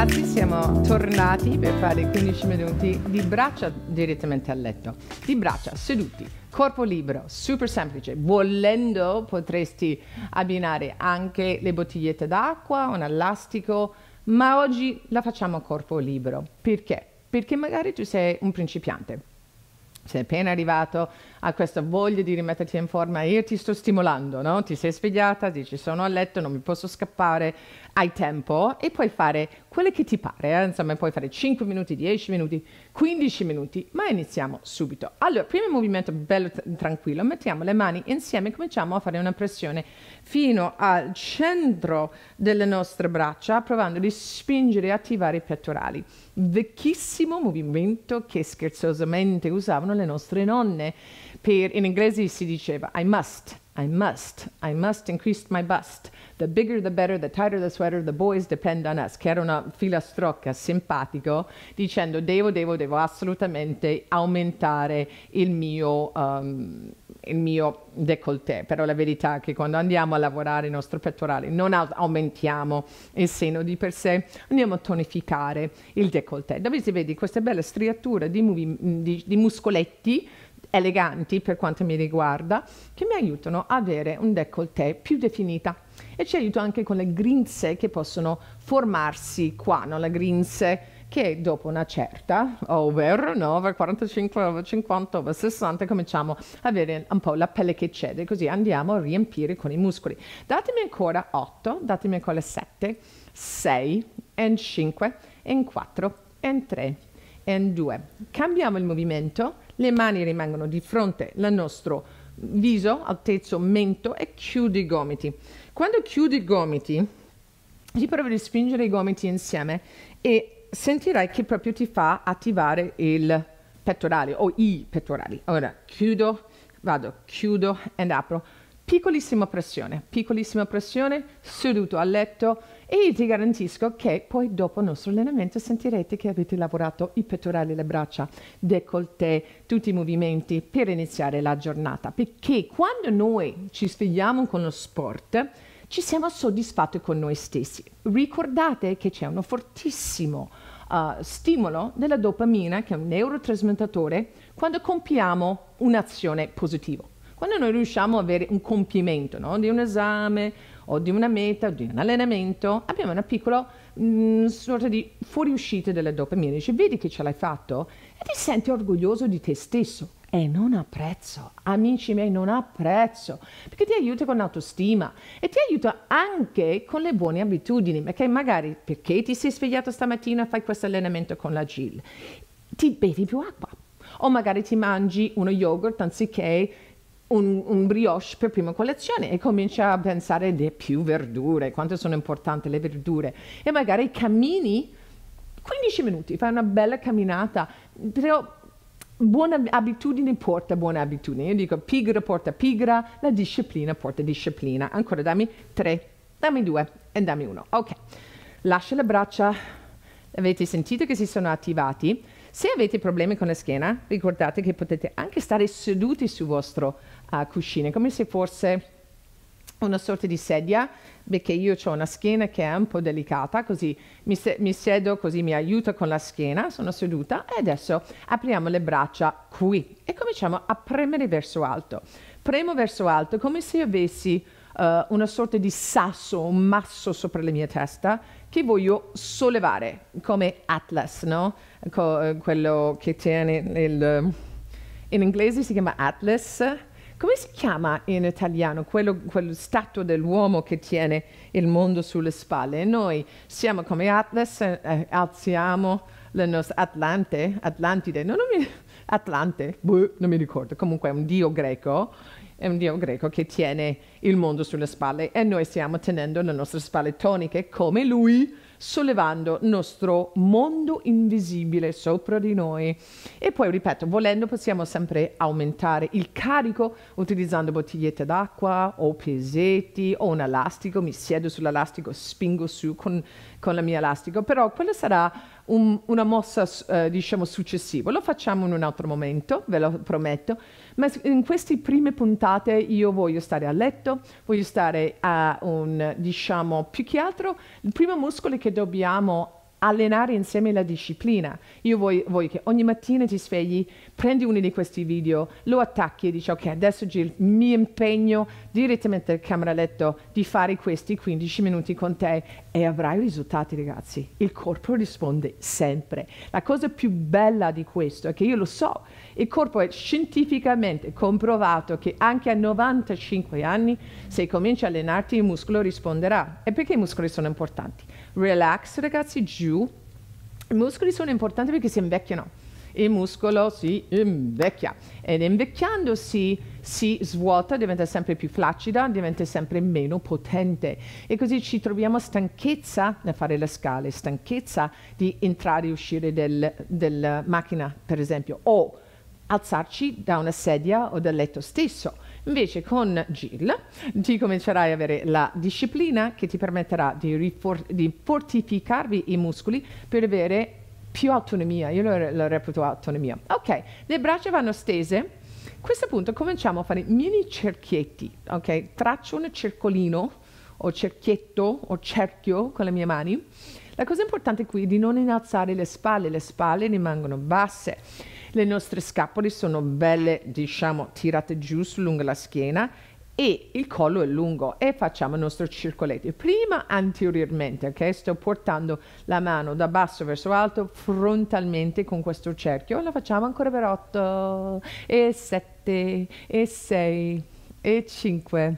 ragazzi, siamo tornati per fare 15 minuti di braccia direttamente a letto. Di braccia, seduti, corpo libero, super semplice. Volendo potresti abbinare anche le bottigliette d'acqua, un elastico, ma oggi la facciamo a corpo libero. Perché? Perché magari tu sei un principiante. Sei appena arrivato a questa voglia di rimetterti in forma. Io ti sto stimolando, no? Ti sei svegliata, dici sono a letto, non mi posso scappare, hai tempo e puoi fare quello che ti pare, eh? insomma puoi fare 5 minuti, 10 minuti, 15 minuti, ma iniziamo subito. Allora, primo movimento bello tranquillo, mettiamo le mani insieme e cominciamo a fare una pressione fino al centro delle nostre braccia, provando di spingere e attivare i pettorali. Vecchissimo movimento che scherzosamente usavano le nostre nonne per, in inglese si diceva I must, I must, I must increase my bust. The bigger the better, the tighter the sweater, the boys depend on us. Che era una filastrocca simpatico dicendo devo, devo, devo assolutamente aumentare il mio, um, il mio décolleté. Però la verità è che quando andiamo a lavorare il nostro pettorale non aumentiamo il seno di per sé, andiamo a tonificare il décolleté. Dove si vede questa bella striatura di, di, di muscoletti eleganti per quanto mi riguarda che mi aiutano ad avere un décolleté più definita e ci aiuto anche con le grinze che possono formarsi qua, no? le grinze che dopo una certa, over 9, 45, 50, over 60, cominciamo ad avere un po' la pelle che cede, così andiamo a riempire con i muscoli. Datemi ancora 8, datemi ancora 7, 6, e 5, e 4, e 3, e 2. Cambiamo il movimento le mani rimangono di fronte al nostro viso, altezzo, mento e chiudi i gomiti. Quando chiudi i gomiti, ti provi a spingere i gomiti insieme e sentirai che proprio ti fa attivare il pettorale o i pettorali. Ora chiudo, vado, chiudo ed apro piccolissima pressione, piccolissima pressione, seduto a letto e ti garantisco che poi dopo il nostro allenamento sentirete che avete lavorato i pettorali, le braccia, décolleté, tutti i movimenti per iniziare la giornata, perché quando noi ci svegliamo con lo sport ci siamo soddisfatti con noi stessi. Ricordate che c'è uno fortissimo uh, stimolo della dopamina, che è un neurotrasmettatore, quando compiamo un'azione positiva. Quando noi riusciamo ad avere un compimento no? di un esame o di una meta o di un allenamento, abbiamo una piccola mh, mm, sorta di fuoriuscita della dopamina. Dice, vedi che ce l'hai fatto e ti senti orgoglioso di te stesso. E non ha prezzo, amici miei, non ha prezzo, perché ti aiuta con l'autostima e ti aiuta anche con le buone abitudini, perché magari perché ti sei svegliato stamattina e fai questo allenamento con la GIL, ti bevi più acqua, o magari ti mangi uno yogurt anziché un, un, brioche per prima colazione e comincia a pensare di più verdure, quanto sono importanti le verdure e magari cammini 15 minuti, fai una bella camminata, però buona abitudine porta buona abitudine, io dico pigra porta pigra, la disciplina porta disciplina, ancora dammi 3, dammi 2 e dammi 1, ok, lascia le braccia, avete sentito che si sono attivati, se avete problemi con la schiena, ricordate che potete anche stare seduti sul vostro uh, cuscino, come se fosse una sorta di sedia, perché io ho una schiena che è un po' delicata, così mi, se- mi sedo, così mi aiuto con la schiena, sono seduta e adesso apriamo le braccia qui e cominciamo a premere verso alto. Premo verso alto come se avessi uh, una sorta di sasso, un masso sopra la mia testa che voglio sollevare, come Atlas, no? Co- eh, quello che tiene il... Eh, in inglese si chiama Atlas. Come si chiama in italiano quello, quello statua dell'uomo che tiene il mondo sulle spalle? Noi siamo come Atlas, eh, alziamo la nostra Atlante, Atlantide, no, non mi, Atlante, buh, non mi ricordo, comunque è un dio greco, è un dio greco che tiene il mondo sulle spalle e noi stiamo tenendo le nostre spalle toniche come lui, sollevando il nostro mondo invisibile sopra di noi. E poi, ripeto, volendo possiamo sempre aumentare il carico utilizzando bottigliette d'acqua o pesetti o un elastico, mi siedo sull'elastico, spingo su con, con la mia elastico, però quello sarà un, una mossa eh, diciamo successiva. Lo facciamo in un altro momento, ve lo prometto, ma in queste prime puntate io voglio stare a letto, voglio stare a un, diciamo, più che altro, il primo muscolo che dobbiamo allenare insieme la disciplina. Io voglio, voglio che ogni mattina ti svegli prendi uno di questi video, lo attacchi e dici ok adesso mi impegno direttamente al cameraletto di fare questi 15 minuti con te e avrai risultati ragazzi. Il corpo risponde sempre. La cosa più bella di questo è che io lo so, il corpo è scientificamente comprovato che anche a 95 anni se cominci a allenarti il muscolo risponderà. E perché i muscoli sono importanti? Relax ragazzi giù. I muscoli sono importanti perché si invecchiano il muscolo si invecchia ed invecchiandosi si svuota, diventa sempre più flaccida, diventa sempre meno potente e così ci troviamo stanchezza nel fare le scale, stanchezza di entrare e uscire dalla del macchina per esempio o alzarci da una sedia o dal letto stesso. Invece con Jill ti comincerai ad avere la disciplina che ti permetterà di, di fortificarvi i muscoli per avere più autonomia, io lo, lo reputo autonomia. Ok, le braccia vanno stese. A questo punto cominciamo a fare mini cerchietti, ok? Traccio un circolino o cerchietto o cerchio con le mie mani. La cosa importante qui è di non innalzare le spalle, le spalle rimangono basse. Le nostre scapole sono belle, diciamo, tirate giù lungo la schiena e il collo è lungo e facciamo il nostro circoletto. Prima anteriormente, ok? Sto portando la mano da basso verso alto frontalmente con questo cerchio e lo facciamo ancora per 8 e 7 e 6 e 5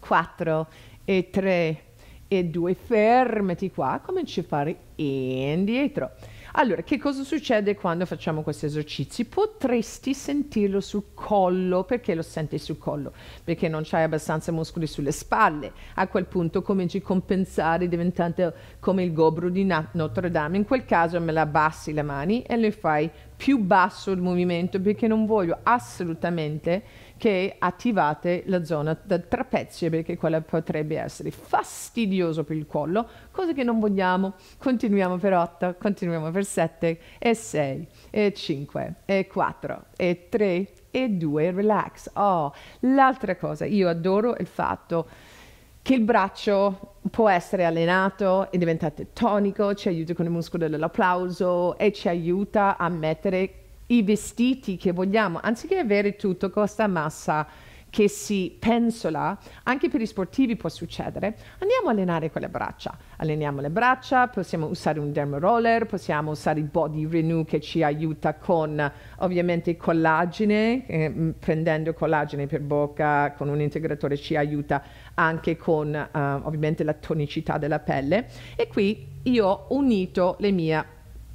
4 e 3 e 2 fermati qua, cominci a fare indietro allora, che cosa succede quando facciamo questi esercizi? Potresti sentirlo sul collo, perché lo senti sul collo? Perché non c'hai abbastanza muscoli sulle spalle. A quel punto cominci a compensare diventando come il gobro di Notre Dame. In quel caso me la abbassi le mani e le fai più basso il movimento perché non voglio assolutamente che attivate la zona del trapezio perché quella potrebbe essere fastidioso per il collo, cosa che non vogliamo. Continuiamo per 8, continuiamo per 7 e 6 e 5 e 4 e 3 e 2, relax. Oh, l'altra cosa, io adoro il fatto che il braccio può essere allenato e diventate tonico, ci aiuta con il muscolo dell'applauso e ci aiuta a mettere i vestiti che vogliamo, anziché avere tutto questa massa che si pensola, anche per gli sportivi può succedere, andiamo a allenare con le braccia. Alleniamo le braccia, possiamo usare un roller, possiamo usare il body renew che ci aiuta con ovviamente collagene, eh, prendendo collagene per bocca con un integratore ci aiuta anche con eh, ovviamente la tonicità della pelle e qui io ho unito le mie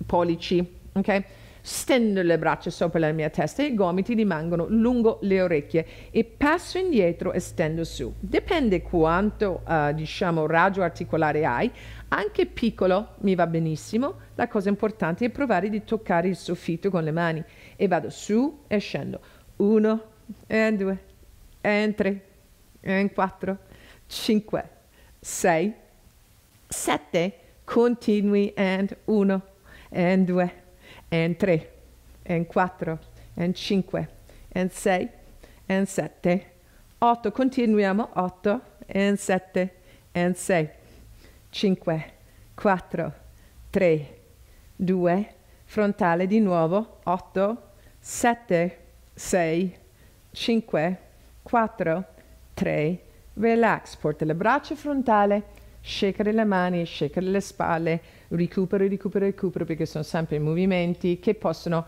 pollici, ok? stendo le braccia sopra la mia testa e i gomiti rimangono lungo le orecchie e passo indietro e stendo su. Dipende quanto, uh, diciamo, raggio articolare hai, anche piccolo mi va benissimo, la cosa importante è provare di toccare il soffitto con le mani e vado su e scendo. Uno, e due, e tre, e quattro, cinque, sei, sette, continui, e uno, e due, è in 3, è in 4, è in 5, è in 6, è 7, 8, continuiamo, 8, è in 7, è in 6, 5, 4, 3, 2, frontale di nuovo, 8, 7, 6, 5, 4, 3, relax, porta le braccia frontale, shakere le mani, shakere le spalle, Ricupero, ricupero, recupero perché sono sempre in movimenti che possono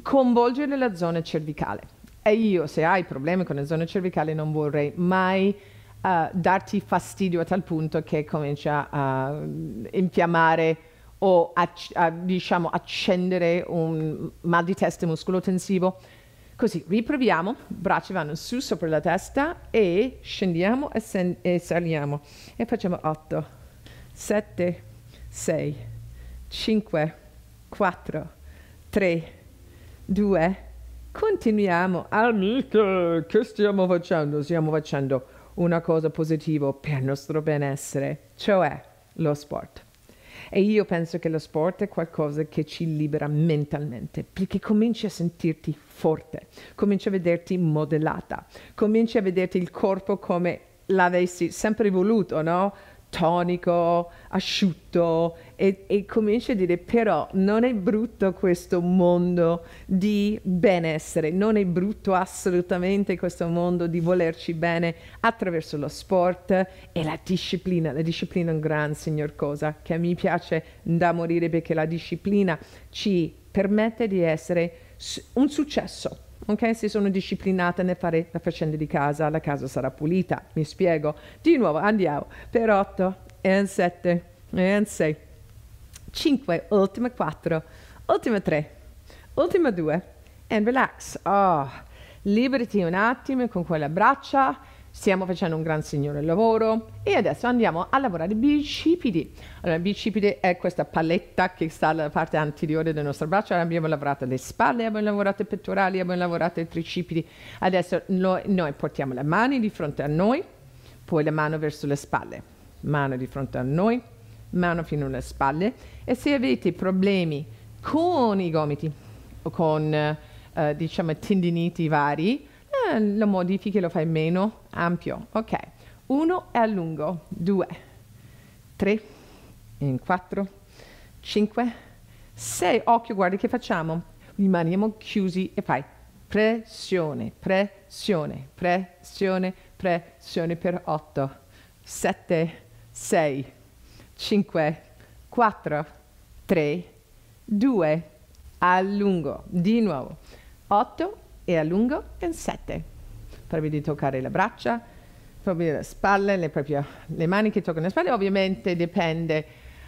coinvolgere la zona cervicale. E io, se hai problemi con la zona cervicale, non vorrei mai uh, darti fastidio a tal punto che comincia a mm, infiammare o a, a, diciamo, accendere un mal di testa tensivo. Così riproviamo, braccia vanno su sopra la testa e scendiamo e, e saliamo. E facciamo 8, 7, 6, 5, 4, 3, 2, continuiamo. Amiche, che stiamo facendo? Stiamo facendo una cosa positiva per il nostro benessere, cioè lo sport. E io penso che lo sport è qualcosa che ci libera mentalmente, perché cominci a sentirti forte, cominci a vederti modellata, cominci a vederti il corpo come l'avessi sempre voluto, no? tonico, asciutto e, e cominci a dire però non è brutto questo mondo di benessere, non è brutto assolutamente questo mondo di volerci bene attraverso lo sport e la disciplina, la disciplina è un gran signor cosa che mi piace da morire perché la disciplina ci permette di essere un successo Okay? se sono disciplinata nel fare la faccenda di casa, la casa sarà pulita, mi spiego. Di nuovo andiamo per 8 e 7 e 6, 5, ultima 4, ultima 3, ultima 2 and relax. Oh, liberati un attimo con quella braccia stiamo facendo un gran signore lavoro e adesso andiamo a lavorare bicipiti. Allora, il bicipite è questa paletta che sta alla parte anteriore del nostro braccio, abbiamo lavorato le spalle, abbiamo lavorato i pettorali, abbiamo lavorato i tricipiti. Adesso noi, noi portiamo le mani di fronte a noi, poi la mano verso le spalle, mano di fronte a noi, mano fino alle spalle e se avete problemi con i gomiti o con eh, diciamo tendiniti vari, lo modifichi, lo fai meno ampio. Ok, 1 è allungo, lungo, 2, 3, 4, 5, 6. Occhio, guarda che facciamo. Rimaniamo chiusi e fai pressione, pressione, pressione, pressione per 8, 7, 6, 5, 4, 3, 2, allungo, di nuovo. 8 e a lungo in sette. Provi di toccare le braccia, provi le spalle, le, proprie, le mani che toccano le spalle, ovviamente dipende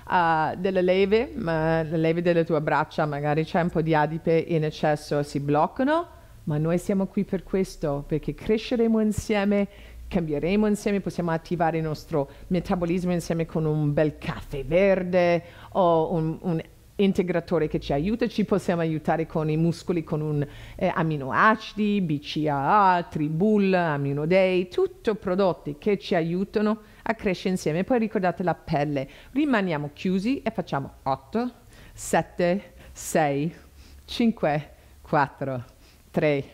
uh, delle leve, ma le leve delle tue braccia, magari c'è un po' di adipe in eccesso, e si bloccano, ma noi siamo qui per questo, perché cresceremo insieme, cambieremo insieme, possiamo attivare il nostro metabolismo insieme con un bel caffè verde o un, un integratore che ci aiuta, ci possiamo aiutare con i muscoli con un, eh, aminoacidi, BCAA, tribul, aminodei, tutto prodotti che ci aiutano a crescere insieme. Poi ricordate la pelle, rimaniamo chiusi e facciamo 8, 7, 6, 5, 4, 3,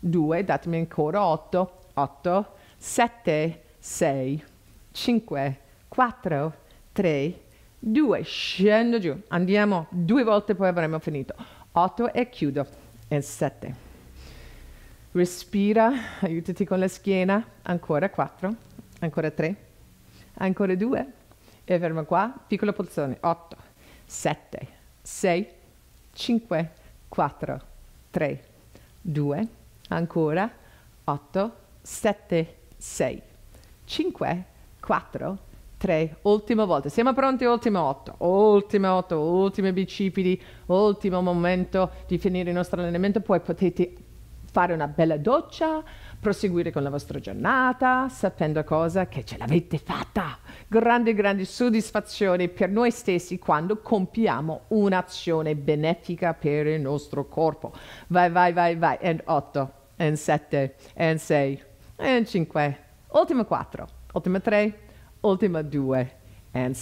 2, datemi ancora 8, 8, 7, 6, 5, 4, 3, 2. 2, scendo giù, andiamo due volte poi avremo finito, 8 e chiudo, e 7, respira, aiutati con la schiena, ancora 4, ancora 3, ancora 2, e fermo qua, piccola pulsione, 8, 7, 6, 5, 4, 3, 2, ancora 8, 7, 6, 5, 4, 3, 3, ultima volta, siamo pronti, ultima 8, ultima 8, ultimi bicipiti, ultimo momento di finire il nostro allenamento, poi potete fare una bella doccia, proseguire con la vostra giornata, sapendo cosa che ce l'avete fatta. Grande, grande soddisfazione per noi stessi quando compiamo un'azione benefica per il nostro corpo. Vai, vai, vai, vai. E otto, e sette, e sei, e cinque, Ultimo quattro, ultimo tre. Ultimate Due eh, and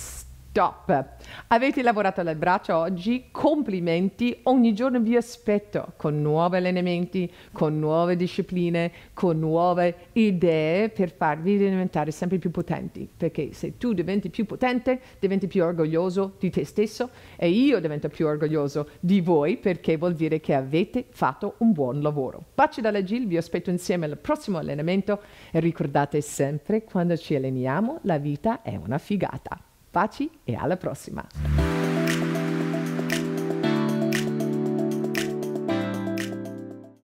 Top! Avete lavorato le braccia oggi? Complimenti! Ogni giorno vi aspetto con nuovi allenamenti, con nuove discipline, con nuove idee per farvi diventare sempre più potenti. Perché se tu diventi più potente, diventi più orgoglioso di te stesso e io divento più orgoglioso di voi perché vuol dire che avete fatto un buon lavoro. Baci dalla Gil, vi aspetto insieme al prossimo allenamento e ricordate sempre quando ci alleniamo la vita è una figata. Baci e alla prossima!